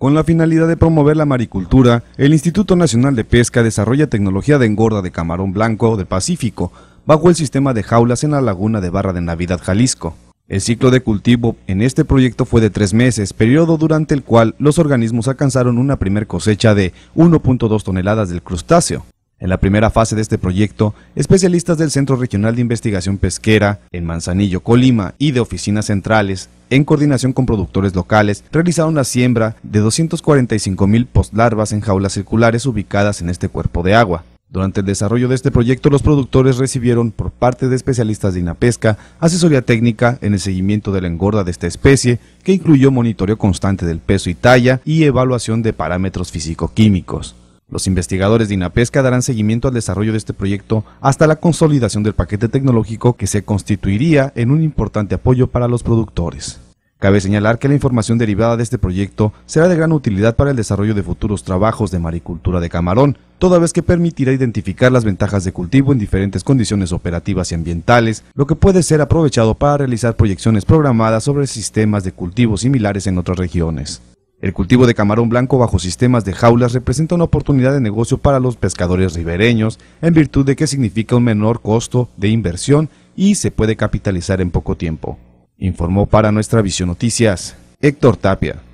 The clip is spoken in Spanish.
Con la finalidad de promover la maricultura, el Instituto Nacional de Pesca desarrolla tecnología de engorda de camarón blanco del Pacífico bajo el sistema de jaulas en la laguna de Barra de Navidad, Jalisco. El ciclo de cultivo en este proyecto fue de tres meses, periodo durante el cual los organismos alcanzaron una primer cosecha de 1.2 toneladas del crustáceo. En la primera fase de este proyecto, especialistas del Centro Regional de Investigación Pesquera en Manzanillo, Colima y de oficinas centrales, en coordinación con productores locales, realizaron la siembra de 245.000 postlarvas en jaulas circulares ubicadas en este cuerpo de agua. Durante el desarrollo de este proyecto, los productores recibieron por parte de especialistas de INAPESCA asesoría técnica en el seguimiento de la engorda de esta especie, que incluyó monitoreo constante del peso y talla y evaluación de parámetros físico-químicos. Los investigadores de INAPESCA darán seguimiento al desarrollo de este proyecto hasta la consolidación del paquete tecnológico que se constituiría en un importante apoyo para los productores. Cabe señalar que la información derivada de este proyecto será de gran utilidad para el desarrollo de futuros trabajos de maricultura de camarón, toda vez que permitirá identificar las ventajas de cultivo en diferentes condiciones operativas y ambientales, lo que puede ser aprovechado para realizar proyecciones programadas sobre sistemas de cultivo similares en otras regiones. El cultivo de camarón blanco bajo sistemas de jaulas representa una oportunidad de negocio para los pescadores ribereños, en virtud de que significa un menor costo de inversión y se puede capitalizar en poco tiempo. Informó para nuestra Visión Noticias Héctor Tapia.